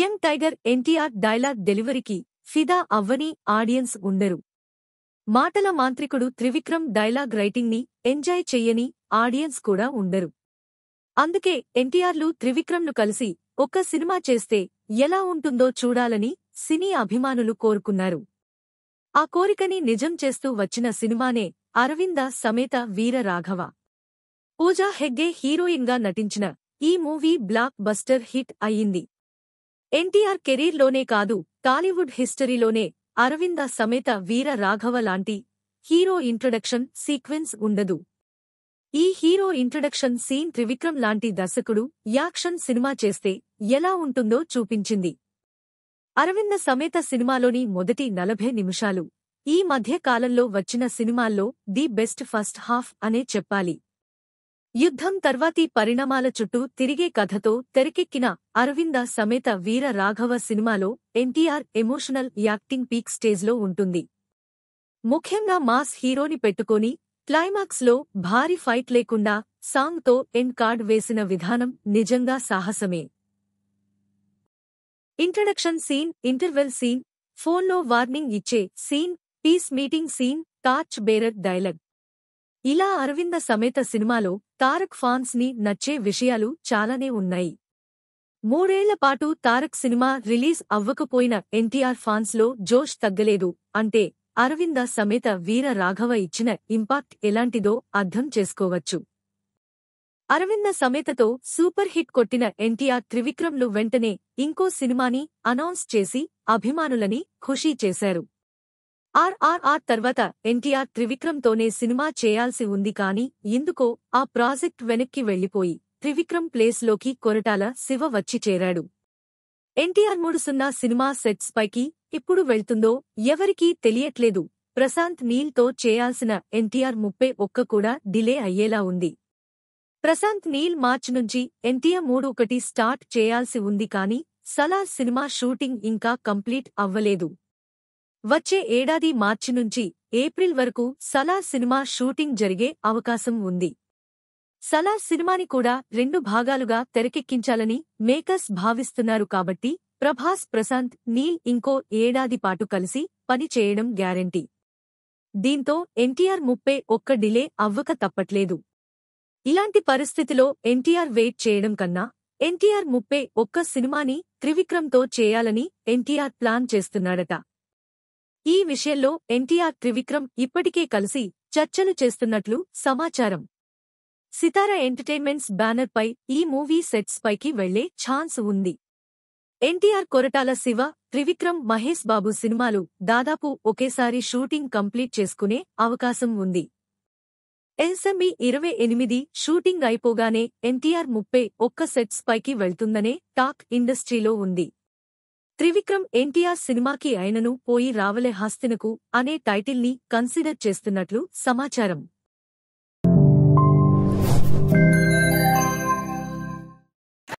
young tiger NTR dialogue డెలివరీకి ఫిదా అవ్వని ఆడియన్స్ ఉండరు మాటల మాంత్రికుడు త్రివిక్రమ్ డైలాగ్ రైటింగ్ని ఎంజాయ్ చెయ్యని ఆడియన్స్ కూడా ఉండరు అందుకే ఎన్టీఆర్లు త్రివిక్రమ్ను కలిసి ఒక్క సినిమా చేస్తే ఎలా ఉంటుందో చూడాలని సినీ అభిమానులు కోరుకున్నారు ఆ కోరికని నిజం చేస్తూ వచ్చిన సినిమానే అరవింద సమేత వీర రాఘవ పూజా హెగ్గే హీరోయిన్గా నటించిన ఈ మూవీ బ్లాక్ బస్టర్ హిట్ అయ్యింది ఎన్టీఆర్ కెరీర్లోనే కాదు టాలీవుడ్ హిస్టరీలోనే అరవింద సమేత వీర రాఘవ లాంటి హీరో ఇంట్రొడక్షన్ సీక్వెన్స్ ఉండదు ఈ హీరో ఇంట్రొడక్షన్ సీన్ త్రివిక్రమ్ లాంటి దర్శకుడు యాక్షన్ సినిమా చేస్తే ఎలా ఉంటుందో చూపించింది అరవింద సమేత సినిమాలోని మొదటి నలభై నిమిషాలు ఈ మధ్య కాలంలో వచ్చిన సినిమాల్లో ది బెస్ట్ ఫస్ట్ హాఫ్ అనే చెప్పాలి యుద్ధం తర్వాతి పరిణామాల చుట్టూ తిరిగే కథతో తెరకెక్కిన అరవింద సమేత వీర రాఘవ సినిమాలో ఎన్టీఆర్ ఎమోషనల్ యాక్టింగ్ పీక్ స్టేజ్లో ఉంటుంది ముఖ్యంగా మాస్ హీరోని పెట్టుకొని క్లైమాక్స్లో భారీ ఫైట్ లేకుండా సాంగ్తో ఎన్ కార్డ్ వేసిన విధానం నిజంగా సాహసమే ఇంట్రడక్షన్ సీన్ ఇంటర్వెల్ సీన్ ఫోన్లో వార్నింగ్ ఇచ్చే scene peace meeting scene torch bearer dialogue ఇలా అరవింద సమేత సినిమాలో తారక్ ఫాన్స్ ని నచ్చే విషయాలు చాలానే ఉన్నాయి మూడేళ్లపాటు తారక్ సినిమా రిలీజ్ అవ్వకపోయిన ఎన్టీఆర్ ఫాన్స్ లో జోష్ తగ్గలేదు అంటే అరవింద సమేత వీర రాఘవ ఇచ్చిన ఇంపాక్ట్ ఎలాంటిదో అర్థం చేసుకోవచ్చు అరవింద సమేతతో సూపర్ హిట్ కొట్టిన ఎన్టీఆర్ త్రివిక్రమ్లు వెంటనే ఇంకో సినిమాని అనౌన్స్ చేసి అభిమానులని ఖుషీ చేశారు ఆర్ఆర్ఆర్ తర్వాత ఎన్టీఆర్ త్రివిక్రమ్తోనే సినిమా చేయాల్సి ఉంది కానీ ఎందుకో ఆ ప్రాజెక్ట్ వెనక్కి వెళ్లిపోయి త్రివిక్రమ్ ప్లేస్లోకి కొరటాల శివ వచ్చి చేరాడు ఎన్టీఆర్ మూడు సున్నా సినిమా సెట్స్ పైకి ఇప్పుడు వెళ్తుందో ఎవరికీ తెలియట్లేదు ప్రశాంత్ నీల్తో చేయాల్సిన ఎన్టీఆర్ ముప్పై ఒక్క కూడా డిలే అయ్యేలా ఉంది ప్రశాంత్ నీల్ మార్చి నుంచి ఎన్టీఆర్ మూడు ఒకటి స్టార్ట్ చేయాల్సి ఉంది కానీ సలార్ సినిమా షూటింగ్ ఇంకా కంప్లీట్ అవ్వలేదు వచ్చే ఏడాది మార్చి నుంచి ఏప్రిల్ వరకు సలా సినిమా షూటింగ్ జరిగే అవకాశం ఉంది సలా సినిమాని కూడా రెండు భాగాలుగా తెరకెక్కించాలని మేకర్స్ భావిస్తున్నారు కాబట్టి ప్రభాస్ ప్రశాంత్ నీల్ ఇంకో ఏడాది పాటు కలిసి పనిచేయడం గ్యారంటీ దీంతో ఎన్టీఆర్ ముప్పై ఒక్క డిలే అవ్వక తప్పట్లేదు ఇలాంటి పరిస్థితిలో ఎన్టీఆర్ వెయిట్ చేయడం కన్నా ఎన్టీఆర్ ముప్పై ఒక్క సినిమాని త్రివిక్రమ్తో చేయాలని ఎన్టీఆర్ ప్లాన్ చేస్తున్నాడట ఈ విషయంలో ఎన్టీఆర్ త్రివిక్రమ్ ఇప్పటికే కలిసి చర్చలు చేస్తున్నట్లు సమాచారం సితార ఎంటర్టైన్మెంట్స్ బ్యానర్ పై ఈ మూవీ సెట్స్ పైకి వెళ్లే ఛాన్స్ ఉంది ఎన్టీఆర్ కొరటాల శివ త్రివిక్రమ్ మహేష్ బాబు సినిమాలు దాదాపు ఒకేసారి షూటింగ్ కంప్లీట్ చేసుకునే అవకాశం ఉంది ఎల్సమ్మి ఇరవై ఎనిమిది షూటింగ్ అయిపోగానే ఎన్టీఆర్ ముప్పై ఒక్క సెట్స్ పైకి వెళ్తుందనే టాక్ ఇండస్ట్రీలో ఉంది త్రివిక్రమ్ ఎన్టీఆర్ సినిమాకి అయినను పోయి రావలే హస్తినకు అనే టైటిల్ని కన్సిడర్ చేస్తున్నట్లు సమాచారం